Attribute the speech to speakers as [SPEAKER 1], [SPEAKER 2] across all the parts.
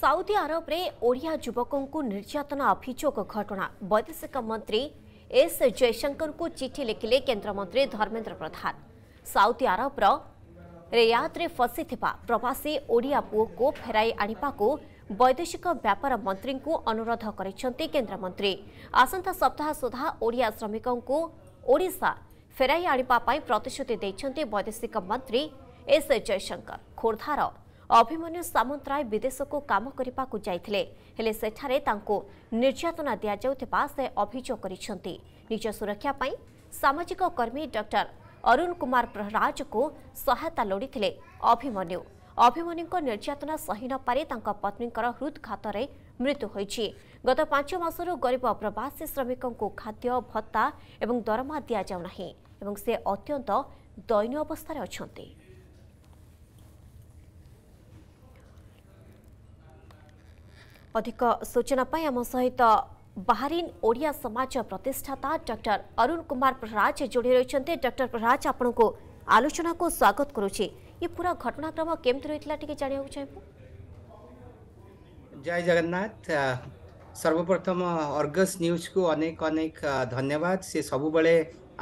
[SPEAKER 1] Saudi आरब रे ओडिया युवकों निर्यातना अभिजोग घटना वैदेश मंत्री एस जयशंकर को चिठी लिखिले केन्द्र मंत्री धर्मेन्द्र प्रधान साउदी आरब रेयाद्रे फसी प्रवासी ओडिया पु को फेर आने वैदेशिक व्यापार मंत्री को अनुरोध करमंत्री आसंता सप्ताह सुधा ओडिया श्रमिकों ओडा फेर आने प्रतिश्रुति वैदेशिक मंत्री एस जयशंकर खोर्धार ଅଭିମନ୍ୟୁ ସାମନ୍ତରାୟ ବିଦେଶକୁ କାମ କରିବାକୁ ଯାଇଥିଲେ ହେଲେ ସେଠାରେ ତାଙ୍କୁ ନିର୍ଯାତନା ଦିଆଯାଉଥିବା ସେ ଅଭିଯୋଗ କରିଛନ୍ତି ନିଜ ସୁରକ୍ଷା ପାଇଁ ସାମାଜିକ କର୍ମୀ ଡକ୍ଟର ଅରୁଣ କୁମାର ପ୍ରହରାଜଙ୍କୁ ସହାୟତା ଲୋଡ଼ିଥିଲେ ଅଭିମନ୍ୟୁ ଅଭିମନ୍ୟୁଙ୍କ ନିର୍ଯାତନା ସହି ନପାରି ତାଙ୍କ ପତ୍ନୀଙ୍କର ହୃଦଘାତରେ ମୃତ୍ୟୁ ହୋଇଛି ଗତ ପାଞ୍ଚ ମାସରୁ ଗରିବ ପ୍ରବାସୀ ଶ୍ରମିକଙ୍କୁ ଖାଦ୍ୟ ଭତ୍ତା ଏବଂ ଦରମା ଦିଆଯାଉନାହିଁ ଏବଂ ସେ ଅତ୍ୟନ୍ତ ଦୟନୀୟ ଅବସ୍ଥାରେ ଅଛନ୍ତି अधिक सूचना आम सहित बाहरीन ओडिया समाज प्रतिष्ठाता डॉक्टर अरुण कुमार प्रहराज जोड़ी रही डॉक्टर प्रहराज आपन आलोचना को स्वागत करुच्चे ये पूरा घटनाक्रम केमती रही है जानवाक चाहिए
[SPEAKER 2] जय जगन्नाथ सर्वप्रथम अर्गस न्यूज को अनेक अनेक धन्यवाद से सब बड़े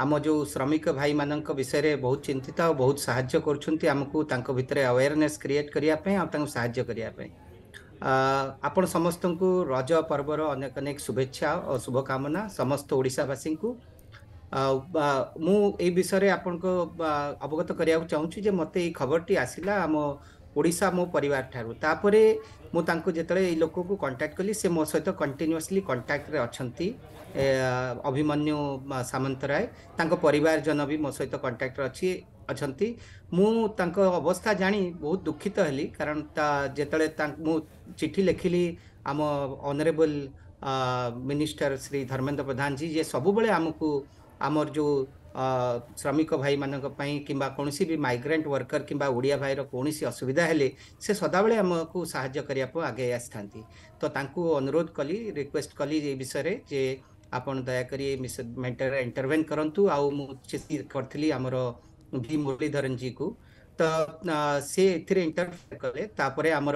[SPEAKER 2] आम जो श्रमिक भाई मान विषय बहुत चिंतित और बहुत साहय करमक अवेयरनेस क्रिएट करने सा ଆପଣ ସମସ୍ତଙ୍କୁ ରଜ ପର୍ବର ଅନେକ ଅନେକ ଶୁଭେଚ୍ଛା ଓ ଶୁଭକାମନା ସମସ୍ତ ଓଡ଼ିଶାବାସୀଙ୍କୁ ଆଉ ମୁଁ ଏଇ ବିଷୟରେ ଆପଣଙ୍କ ଅବଗତ କରିବାକୁ ଚାହୁଁଛି ଯେ ମୋତେ ଏଇ ଖବରଟି ଆସିଲା ଆମ ଓଡ଼ିଶା ମୋ ପରିବାର ଠାରୁ ତାପରେ ମୁଁ ତାଙ୍କୁ ଯେତେବେଳେ ଏଇ ଲୋକକୁ କଣ୍ଟାକ୍ଟ କଲି ସେ ମୋ ସହିତ କଣ୍ଟିନ୍ୟୁଅସ୍ଲି କଣ୍ଟାକ୍ଟରେ ଅଛନ୍ତି ଅଭିମନ୍ୟୁ ସାମନ୍ତରାୟ ତାଙ୍କ ପରିବାରଜନ ବି ମୋ ସହିତ କଣ୍ଟାକ୍ଟରେ ଅଛି अच्छा मुझे अवस्था जा बहुत दुखित हैली कारण जो मुझे चिठी लिखिली आम अनरेबल मिनिस्टर श्री धर्मेन्द्र प्रधान जी ये सब आम को आमर जो श्रमिक भाई मानी किसी कौन भी माइग्रेंट वर्कर कि ओडिया भाई कौन असुविधा हेले से सदा बेले आमको साप आगे आसी तो अनुरोध कली रिक्वेस्ट कली ये विषय जे आप दयाक मेटर इंटरभेन करूँ आउ करी आमर डी मुरलीधरन जी को तो सी एंटरफेयर कले आमर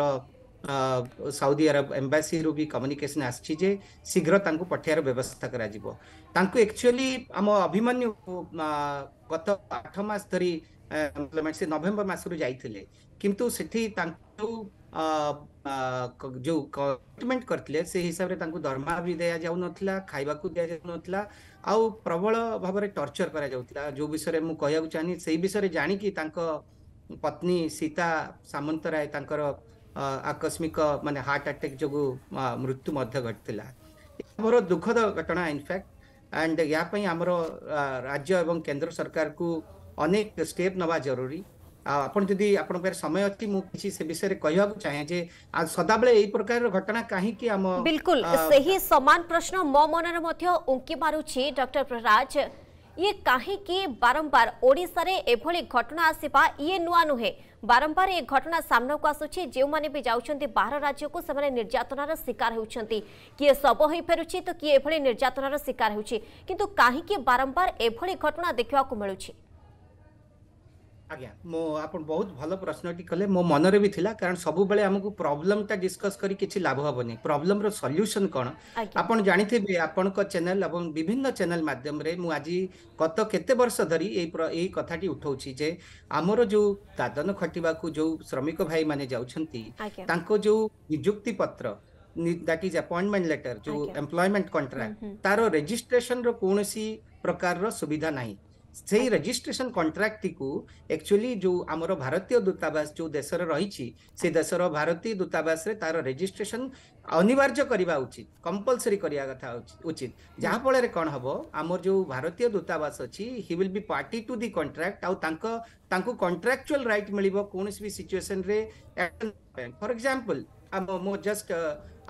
[SPEAKER 2] साउदी आरब एम्बासी रू भी कम्युनिकेशन आसीजे शीघ्र पठार व्यवस्था करचुअली आम अभिमन्यु गत आठ मस धरी इम्प्लीमेंट नवेम्बर मसू जाते कि जो କମିଟମେଣ୍ଟ କରିଥିଲେ ସେ ହିସାବରେ ତାଙ୍କୁ ଦରମା ବି ଦିଆଯାଉନଥିଲା ଖାଇବାକୁ ଦିଆଯାଉନଥିଲା ଆଉ ପ୍ରବଳ ଭାବରେ ଟର୍ଚର କରାଯାଉଥିଲା ଯୋଉ ବିଷୟରେ ମୁଁ କହିବାକୁ ଚାହିଁନି ସେଇ ବିଷୟରେ ଜାଣିକି ତାଙ୍କ ପତ୍ନୀ ସୀତା ସାମନ୍ତରାୟ ତାଙ୍କର ଆକସ୍ମିକ ମାନେ ହାର୍ଟ ଆଟାକ୍ ଯୋଗୁଁ ମୃତ୍ୟୁ ମଧ୍ୟ ଘଟିଥିଲା ଆମର ଦୁଃଖଦ ଘଟଣା ଇନଫ୍ୟାକ୍ଟ ଆଣ୍ଡ ୟା ପାଇଁ ଆମର ରାଜ୍ୟ ଏବଂ କେନ୍ଦ୍ର ସରକାରକୁ ଅନେକ ଷ୍ଟେପ୍ ନେବା ଜରୁରୀ ଆପଣ ଯଦି ଆପଣଙ୍କ ପାଖରେ ସମୟ ଅଛି ମୁଁ କିଛି ସେ ବିଷୟରେ କହିବାକୁ ଚାହେଁ ଯେ ସଦାବେଳେ ଏଇ ପ୍ରକାରର ଘଟଣା କାହିଁକି ଆମ ବିଲକୁଲ ସେହି
[SPEAKER 1] ସମାନ ପ୍ରଶ୍ନ ମୋ ମନରେ ମଧ୍ୟ ଉଙ୍କି ମାରୁଛି ଡକ୍ଟର ପ୍ରହରାଜ ଇଏ କାହିଁକି ବାରମ୍ବାର ଓଡ଼ିଶାରେ ଏଭଳି ଘଟଣା ଆସିବା ଇଏ ନୂଆ ନୁହେଁ ବାରମ୍ବାର ଏ ଘଟଣା ସାମ୍ନାକୁ ଆସୁଛି ଯେଉଁମାନେ ବି ଯାଉଛନ୍ତି ବାହାର ରାଜ୍ୟକୁ ସେମାନେ ନିର୍ଯାତନାର ଶିକାର ହେଉଛନ୍ତି କିଏ ଶବ ହୋଇପାରୁଛି ତ କିଏ ଏଭଳି ନିର୍ଯାତନାର ଶିକାର ହେଉଛି କିନ୍ତୁ କାହିଁକି ବାରମ୍ବାର ଏଭଳି ଘଟଣା ଦେଖିବାକୁ ମିଳୁଛି
[SPEAKER 2] ଆଜ୍ଞା ମୁଁ ଆପଣ ବହୁତ ଭଲ ପ୍ରଶ୍ନଟି କଲେ ମୋ ମନରେ ବି ଥିଲା କାରଣ ସବୁବେଳେ ଆମକୁ ପ୍ରୋବ୍ଲେମଟା ଡିସ୍କସ୍ କରି କିଛି ଲାଭ ହେବନି ପ୍ରୋବ୍ଲେମର ସଲ୍ୟୁସନ୍ କ'ଣ ଆପଣ ଜାଣିଥିବେ ଆପଣଙ୍କ ଚ୍ୟାନେଲ ଏବଂ ବିଭିନ୍ନ ଚ୍ୟାନେଲ ମାଧ୍ୟମରେ ମୁଁ ଆଜି ଗତ କେତେ ବର୍ଷ ଧରି ଏଇ ଏଇ କଥାଟି ଉଠାଉଛି ଯେ ଆମର ଯେଉଁ ଦାଦନ ଖଟିବାକୁ ଯେଉଁ ଶ୍ରମିକ ଭାଇମାନେ ଯାଉଛନ୍ତି ତାଙ୍କ ଯେଉଁ ନିଯୁକ୍ତି ପତ୍ର ଦ୍ୟାଟ୍ ଇଜ୍ ଆପଏଣ୍ଟମେଣ୍ଟ ଲେଟର ଯେଉଁ ଏମ୍ପ୍ଲୟମେଣ୍ଟ କଣ୍ଟ୍ରାକ୍ଟ ତାର ରେଜିଷ୍ଟ୍ରେସନର କୌଣସି ପ୍ରକାରର ସୁବିଧା ନାହିଁ সেই রেজিস্ট্রেশন কন্ট্রাক্ট টি কো একচুয়ালি যে আমরো ভারতীয় দূতাবাস যে দেশর রহিছি সেই দেশর ভারতীয় দূতাবাস রে তার রেজিস্ট্রেশন অনिवार্য করিবা উচিত কম্পালসরি করিয়া কথা উচিত যাহা পড়লে কোন হবো আমরো যে ভারতীয় দূতাবাস আছে he will be party to the contract আউ তাকো তাকু কন্ট্রাকচুয়াল রাইট মিলিবো কোনসিবি সিচুয়েশন রে ফর एग्जांपल আমো মো জাস্ট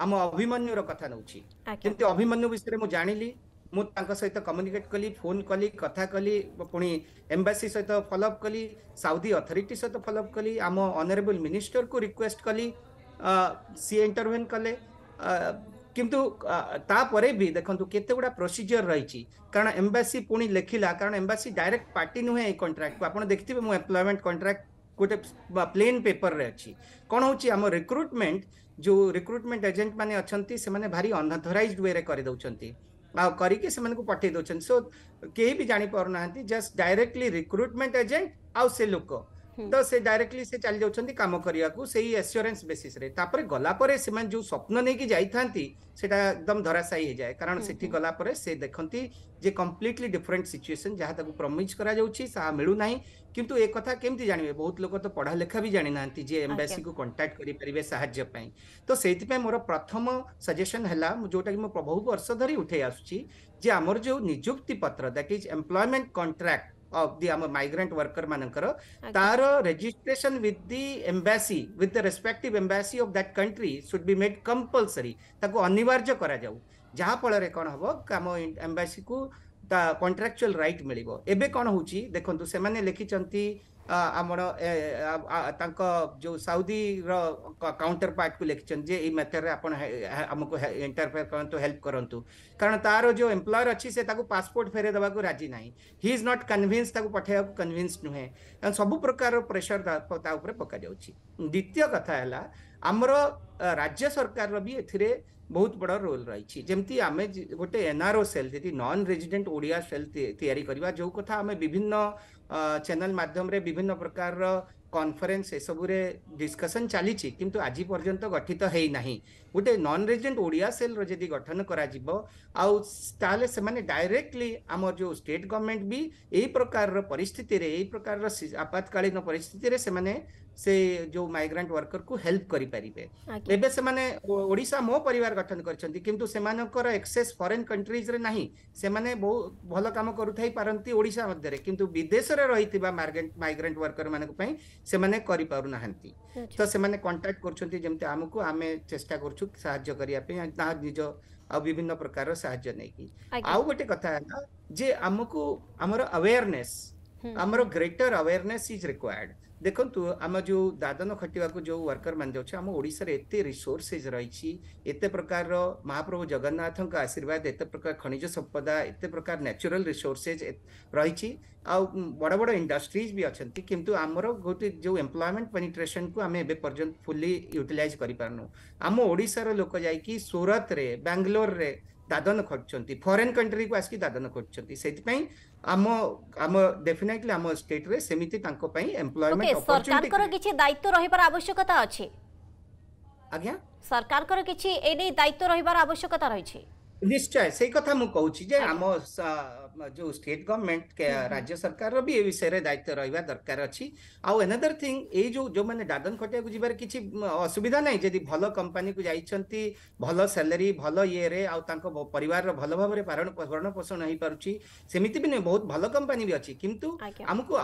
[SPEAKER 2] আমো অভিমান্যর কথা নউচি কিন্তু অভিমান্য বিষয়ে ম জানিলি ମୁଁ ତାଙ୍କ ସହିତ କମ୍ୟୁନିକେଟ୍ କଲି ଫୋନ୍ କଲି କଥା କଲି ପୁଣି ଏମ୍ବାସି ସହିତ ଫଲୋଅପ୍ କଲି ସାଉଦି ଅଥରିଟି ସହିତ ଫଲୋଅପ୍ କଲି ଆମ ଅନରେବୁଲ୍ ମିନିଷ୍ଟରକୁ ରିକ୍ୱେଷ୍ଟ କଲି ସିଏ ଇଣ୍ଟରଭେନ୍ କଲେ କିନ୍ତୁ ତାପରେ ବି ଦେଖନ୍ତୁ କେତେ ଗୁଡ଼ା ପ୍ରୋସିଜିଓର ରହିଛି କାରଣ ଏମ୍ବାସି ପୁଣି ଲେଖିଲା କାରଣ ଏମ୍ବାସି ଡାଇରେକ୍ଟ ପାର୍ଟି ନୁହେଁ ଏଇ କଣ୍ଟ୍ରାକ୍ଟକୁ ଆପଣ ଦେଖିଥିବେ ମୁଁ ଏମ୍ପ୍ଲୟମେଣ୍ଟ କଣ୍ଟ୍ରାକ୍ଟ ଗୋଟେ ପ୍ଲେନ୍ ପେପରରେ ଅଛି କ'ଣ ହେଉଛି ଆମ ରିକ୍ରୁଟମେଣ୍ଟ ଯେଉଁ ରିକ୍ରୁଟମେଣ୍ଟ ଏଜେଣ୍ଟ ମାନେ ଅଛନ୍ତି ସେମାନେ ଭାରି ଅନଥରାଇଜଡ ୱେରେ କରିଦେଉଛନ୍ତି करके से पठे दौन सो कहीं भी जापार ना जस्ट डायरेक्टली रिक्रुटमेंट एजेंट आउ से लोक ତ ସେ ଡାଇରେକ୍ଟଲି ସେ ଚାଲି ଯାଉଛନ୍ତି କାମ କରିବାକୁ ସେଇ ଏସ୍ୟୁରାନ୍ସ ବେସିସରେ ତାପରେ ଗଲା ପରେ ସେମାନେ ଯୋଉ ସ୍ୱପ୍ନ ନେଇକି ଯାଇଥାନ୍ତି ସେଟା ଏକଦମ ଧରାଶାୟୀ ହେଇଯାଏ କାରଣ ସେଠି ଗଲା ପରେ ସେ ଦେଖନ୍ତି ଯେ କମ୍ପ୍ଲିଟଲି ଡିଫରେଣ୍ଟ ସିଚୁଏସନ୍ ଯାହା ତାକୁ ପ୍ରମିଜ୍ କରାଯାଉଛି ତାହା ମିଳୁନାହିଁ କିନ୍ତୁ ଏ କଥା କେମିତି ଜାଣିବେ ବହୁତ ଲୋକ ତ ପଢ଼ାଲେଖା ବି ଜାଣିନାହାନ୍ତି ଯେ ଏମ୍ବାସିକୁ କଣ୍ଟାକ୍ଟ କରିପାରିବେ ସାହାଯ୍ୟ ପାଇଁ ତ ସେଇଥିପାଇଁ ମୋର ପ୍ରଥମ ସଜେସନ୍ ହେଲା ଯୋଉଟାକି ମୁଁ ବହୁତ ବର୍ଷ ଧରି ଉଠେଇ ଆସୁଛି ଯେ ଆମର ଯୋଉ ନିଯୁକ୍ତି ପତ୍ର that is employment contract of the I'm a migrant worker manankara okay. tara registration with the embassy with the respective embassy of that country should be made compulsory ତାକୁ ଅନିବାର୍ଯ୍ୟ କରାଯାଉ ଯାହା ଫଳରେ କ'ଣ ହେବ ଆମ ଏମ୍ବାସିକୁ ତା କଣ୍ଟ୍ରାକ୍ଚୁଆଲ ରାଇଟ୍ ମିଳିବ ଏବେ କ'ଣ ହେଉଛି ଦେଖନ୍ତୁ ସେମାନେ ଲେଖିଛନ୍ତି ଆମର ତାଙ୍କ ଯେଉଁ ସାଉଦିର କାଉଣ୍ଟର ପାର୍ଟକୁ ଲେଖିଛନ୍ତି ଯେ ଏଇ ମେଥଡ଼ରେ ଆପଣ ଆମକୁ ଇଣ୍ଟରଫେୟାର କରନ୍ତୁ ହେଲ୍ପ କରନ୍ତୁ କାରଣ ତାର ଯେଉଁ ଏମ୍ପ୍ଲୟର ଅଛି ସେ ତାକୁ ପାସପୋର୍ଟ ଫେରାଇ ଦେବାକୁ ରାଜି ନାହିଁ ହି ଇଜ୍ ନଟ୍ କନଭିନ୍ସ ତାକୁ ପଠାଇବାକୁ କନଭିନ୍ସ ନୁହେଁ ସବୁ ପ୍ରକାରର ପ୍ରେସର ତା ଉପରେ ପକାଯାଉଛି ଦ୍ୱିତୀୟ କଥା ହେଲା ଆମର ରାଜ୍ୟ ସରକାରର ବି ଏଥିରେ বহুত বড় রোল ৰাইচি জেমতি আমি গটে এনআরও সেল জেতি নন रेसिडेंट ওডিয়া সেল তৈয়ாரி কৰিবা যো কথা আমি বিভিন্ন চ্যানেল মাধ্যমৰে বিভিন্ন প্ৰকাৰৰ কনফাৰেন্স এ সবুৰে ডিসকাচন চলিচি কিন্তু আজি পৰ্যন্ত গঠিত হৈ নাই গটে নন रेसिडेंट ওডিয়া সেল ৰ যদি গঠন কৰা জিব আৰু তালে সে মানে ডাইৰেক্টলি আমাৰ যো ষ্টেট গৱৰ্ণমেণ্ট বি এই প্ৰকাৰৰ পৰিস্থিতিৰে এই প্ৰকাৰৰ আপদকালীন পৰিস্থিতিৰে সে মানে से जो माइग्रेंट वर्कर को हेल्प करि परिबे तबे से माने ओडिसा मो परिवार गठन करछन्ती किंतु से एक्सेस फॉरेन कंट्रीज रे नाही से माने बहु भलो काम करुथै परंती ओडिसा मध्ये रे किंतु विदेश रे रहितबा माइग्रेंट माइग्रेंट वर्कर माने को पई से माने करि पारु नाहंती तो से माने कांटेक्ट करछन्ती जेमते आमु को आमे चेष्टा करछु सहाय्य करिया पई ता निजो आ विभिन्न प्रकार रो सहाय्य नै आउ गोटे कथा है ना जे आमु को हमर अवेयरनेस ଆମର ଗ୍ରେଟର ଆୱେରନେସ୍ ଇଜ୍ ରିକ୍ୱାର୍ଡ ଦେଖନ୍ତୁ ଆମ ଯେଉଁ ଦାଦନ ଖଟିବାକୁ ଯେଉଁ ୱାର୍କର ମାନେ ଯାଉଛୁ ଆମ ଓଡ଼ିଶାରେ ଏତେ ରିସୋର୍ସେସ୍ ରହିଛି ଏତେ ପ୍ରକାରର ମହାପ୍ରଭୁ ଜଗନ୍ନାଥଙ୍କ ଆଶୀର୍ବାଦ ଏତେ ପ୍ରକାର ଖଣିଜ ସମ୍ପଦ ଏତେ ପ୍ରକାର ନ୍ୟାଚୁରାଲ ରିସୋର୍ସେସ୍ ରହିଛି ଆଉ ବଡ଼ ବଡ଼ ଇଣ୍ଡଷ୍ଟ୍ରିଜ୍ ବି ଅଛନ୍ତି କିନ୍ତୁ ଆମର ଗୋଟେ ଯେଉଁ ଏମ୍ପ୍ଲୟମେଣ୍ଟ ପେନିଟ୍ରେସନକୁ ଆମେ ଏବେ ପର୍ଯ୍ୟନ୍ତ ଫୁଲି ୟୁଟିଲାଇଜ୍ କରିପାରୁନୁ ଆମ ଓଡ଼ିଶାର ଲୋକ ଯାଇକି ସୁରତରେ ବାଙ୍ଗଲୋରରେ ଦାଦନ ଖଟୁଛନ୍ତି ଫରେନ୍ କଣ୍ଟ୍ରିକୁ ଆସିକି ଦାଦନ ଖଟୁଛନ୍ତି ସେଥିପାଇଁ ଆମ ଆମ ଡେଫିନେଟଲି ଆମ ଷ୍ଟେଟରେ ସେମିତି ତାଙ୍କ ପାଇଁ ଏମ୍ପ୍ଲୟମେଣ୍ଟ ସରକାରଙ୍କର
[SPEAKER 1] କିଛି ଦାୟିତ୍ୱ ରହିବାର ଆବଶ୍ୟକତା ଅଛି ଆଜ୍ଞା ସରକାରଙ୍କର କିଛି ଏ ନେଇ ଦାୟିତ୍ୱ ରହିବାର ଆବଶ୍ୟକତା ରହିଛି
[SPEAKER 2] ନିଶ୍ଚୟ ସେଇ କଥା ମୁଁ କହୁଛି ଯେ ଆମ जो स्टेट गवर्नमेंट राज्य सरकार रो भी ए विषय रे दायित्व रहिबा दरकार अच्छी आउ अनदर थिंग ए जो जो माने दादन खटिया को जिबार किछि असुविधा ना जी भल कंपानी को जाइ छथि भलो सैलरी भलो ये रे आउ तांको परिवार रो पोषण पोषण हे परुछि सेमिति बिने बहुत भलो कंपानी भी अच्छी किंतु हमकु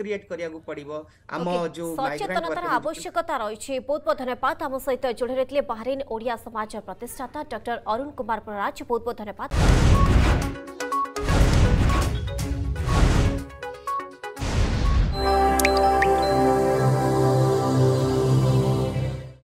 [SPEAKER 2] क्रिएट करिया को पड़िबो जो आवश्यकता
[SPEAKER 1] रही छै बहुत बहुत धन्यवाद हम सहित जुड़े रहितले बाहरीन ओडिया समाज प्रतिष्ठाता डाक्टर अरुण कुमार प्रराज बहुत बहुत धन्यवाद